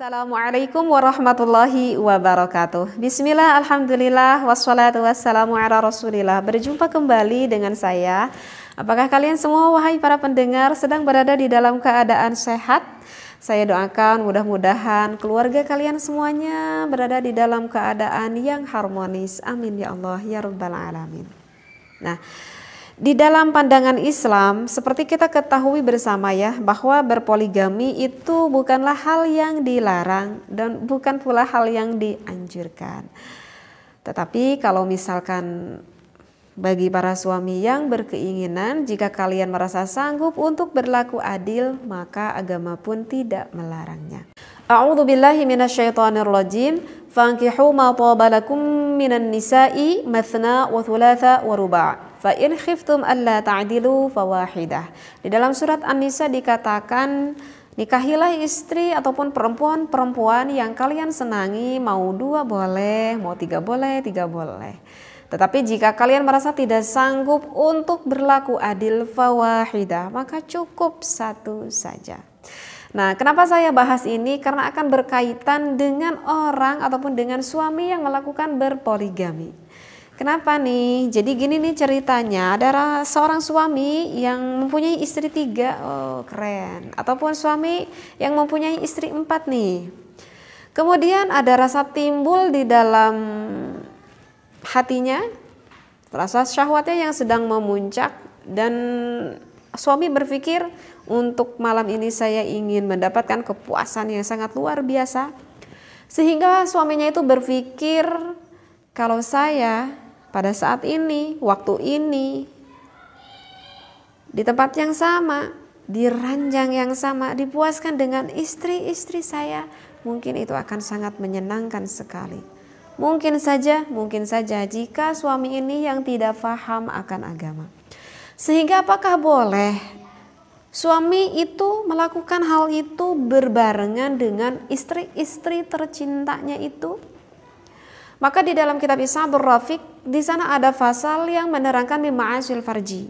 Assalamualaikum warahmatullahi wabarakatuh Bismillah, Alhamdulillah, wassalatu wassalamu ala rasulillah Berjumpa kembali dengan saya Apakah kalian semua, wahai para pendengar, sedang berada di dalam keadaan sehat? Saya doakan mudah-mudahan keluarga kalian semuanya berada di dalam keadaan yang harmonis Amin ya Allah, ya Rabbal Alamin Nah, di dalam pandangan Islam, seperti kita ketahui bersama ya, bahwa berpoligami itu bukanlah hal yang dilarang dan bukan pula hal yang dianjurkan. Tetapi kalau misalkan bagi para suami yang berkeinginan, jika kalian merasa sanggup untuk berlaku adil, maka agama pun tidak melarangnya. A'udzu billahi minasyaitonir rajim. Fankihu ma lakum minan nisa'i mathna wa thulatha wa ruba' fa in khiftum alla ta'dilu fawahidah. Di dalam surat An-Nisa dikatakan Nikahilah istri ataupun perempuan-perempuan yang kalian senangi, mau dua boleh, mau tiga boleh, tiga boleh. Tetapi jika kalian merasa tidak sanggup untuk berlaku adil fawahidah, maka cukup satu saja. Nah, kenapa saya bahas ini? Karena akan berkaitan dengan orang ataupun dengan suami yang melakukan berpoligami. Kenapa nih? Jadi gini nih ceritanya, ada seorang suami yang mempunyai istri tiga, oh keren. Ataupun suami yang mempunyai istri empat nih. Kemudian ada rasa timbul di dalam hatinya, rasa syahwatnya yang sedang memuncak dan suami berpikir untuk malam ini saya ingin mendapatkan kepuasan yang sangat luar biasa. Sehingga suaminya itu berpikir kalau saya pada saat ini, waktu ini, di tempat yang sama, di ranjang yang sama, dipuaskan dengan istri-istri saya, mungkin itu akan sangat menyenangkan sekali. Mungkin saja, mungkin saja jika suami ini yang tidak paham akan agama. Sehingga apakah boleh suami itu melakukan hal itu berbarengan dengan istri-istri tercintanya itu? Maka di dalam kitab Isabur Rafiq di sana ada pasal yang menerangkan hasil farji.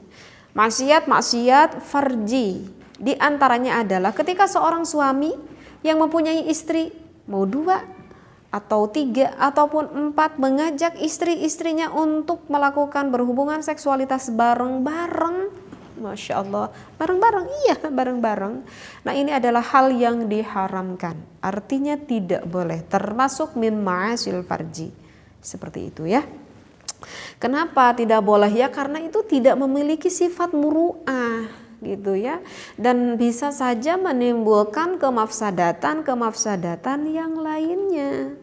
Maksiat, maksiat, farji. Di antaranya adalah ketika seorang suami yang mempunyai istri mau dua atau tiga ataupun empat mengajak istri-istrinya untuk melakukan berhubungan seksualitas bareng-bareng Masya Allah, bareng-bareng, iya bareng-bareng. Nah ini adalah hal yang diharamkan, artinya tidak boleh, termasuk min ma'asil farji. Seperti itu ya. Kenapa tidak boleh ya? Karena itu tidak memiliki sifat muru'ah gitu ya dan bisa saja menimbulkan kemafsadatan kemafsadatan yang lainnya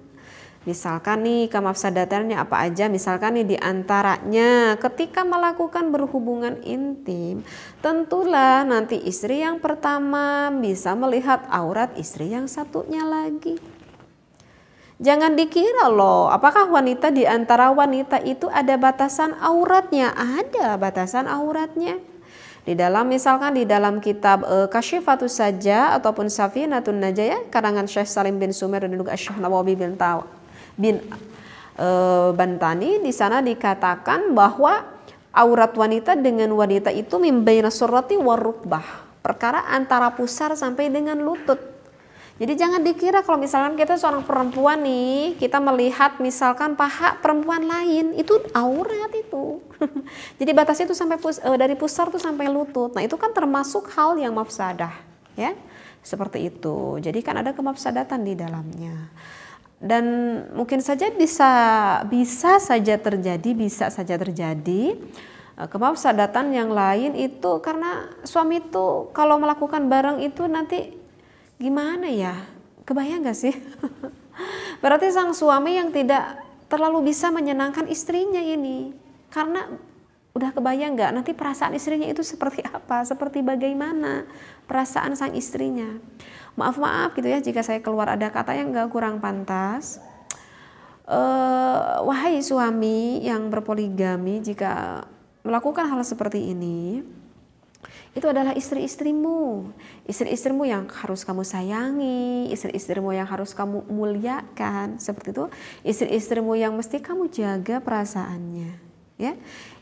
Misalkan nih datarnya apa aja, misalkan nih diantaranya ketika melakukan berhubungan intim, tentulah nanti istri yang pertama bisa melihat aurat istri yang satunya lagi. Jangan dikira loh, apakah wanita di antara wanita itu ada batasan auratnya? Ada batasan auratnya di dalam misalkan di dalam kitab e, eh, Kasyifatu saja ataupun Safinatun Najaya karangan Syekh Salim bin Sumer dan juga Syekh Nawawi bin bin e, Bantani di sana dikatakan bahwa aurat wanita dengan wanita itu mimbaina surati warukbah perkara antara pusar sampai dengan lutut jadi jangan dikira kalau misalkan kita seorang perempuan nih, kita melihat misalkan paha perempuan lain, itu aurat itu. Jadi batasnya itu sampai pus, eh, dari pusar tuh sampai lutut. Nah, itu kan termasuk hal yang mafsadah, ya. Seperti itu. Jadi kan ada kemafsadatan di dalamnya dan mungkin saja bisa bisa saja terjadi bisa saja terjadi eh, kemafsadatan yang lain itu karena suami itu kalau melakukan bareng itu nanti gimana ya kebayang gak sih berarti sang suami yang tidak terlalu bisa menyenangkan istrinya ini karena Udah kebayang nggak nanti perasaan istrinya itu seperti apa, seperti bagaimana perasaan sang istrinya. Maaf maaf gitu ya jika saya keluar ada kata yang nggak kurang pantas. Uh, wahai suami yang berpoligami jika melakukan hal seperti ini, itu adalah istri-istrimu. Istri-istrimu yang harus kamu sayangi, istri-istrimu yang harus kamu muliakan, seperti itu. Istri-istrimu yang mesti kamu jaga perasaannya, ya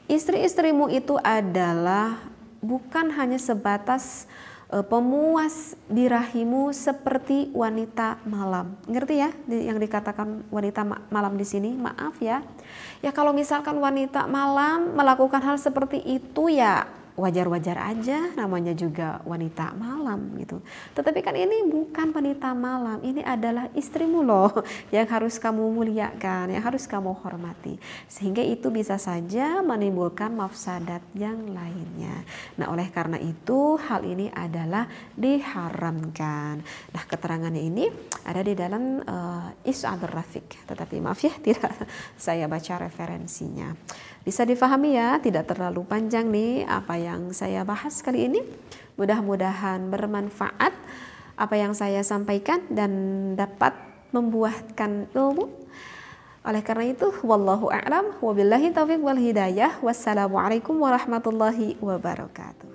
istri-istrimu itu adalah bukan hanya sebatas eh, pemuas rahimu seperti wanita malam. Ngerti ya yang dikatakan wanita malam di sini? Maaf ya. Ya kalau misalkan wanita malam melakukan hal seperti itu ya wajar-wajar aja namanya juga wanita malam gitu. Tetapi kan ini bukan wanita malam, ini adalah istrimu loh yang harus kamu muliakan, yang harus kamu hormati. Sehingga itu bisa saja menimbulkan mafsadat yang lainnya. Nah, oleh karena itu hal ini adalah diharamkan. Nah, keterangannya ini ada di dalam uh, eh, Is'adur Rafiq, tetapi maaf ya tidak saya baca referensinya. Bisa difahami ya, tidak terlalu panjang nih apa yang yang saya bahas kali ini. Mudah-mudahan bermanfaat apa yang saya sampaikan dan dapat membuahkan ilmu. Oleh karena itu, wallahu a'lam, wabillahi taufiq wal hidayah. Wassalamualaikum warahmatullahi wabarakatuh.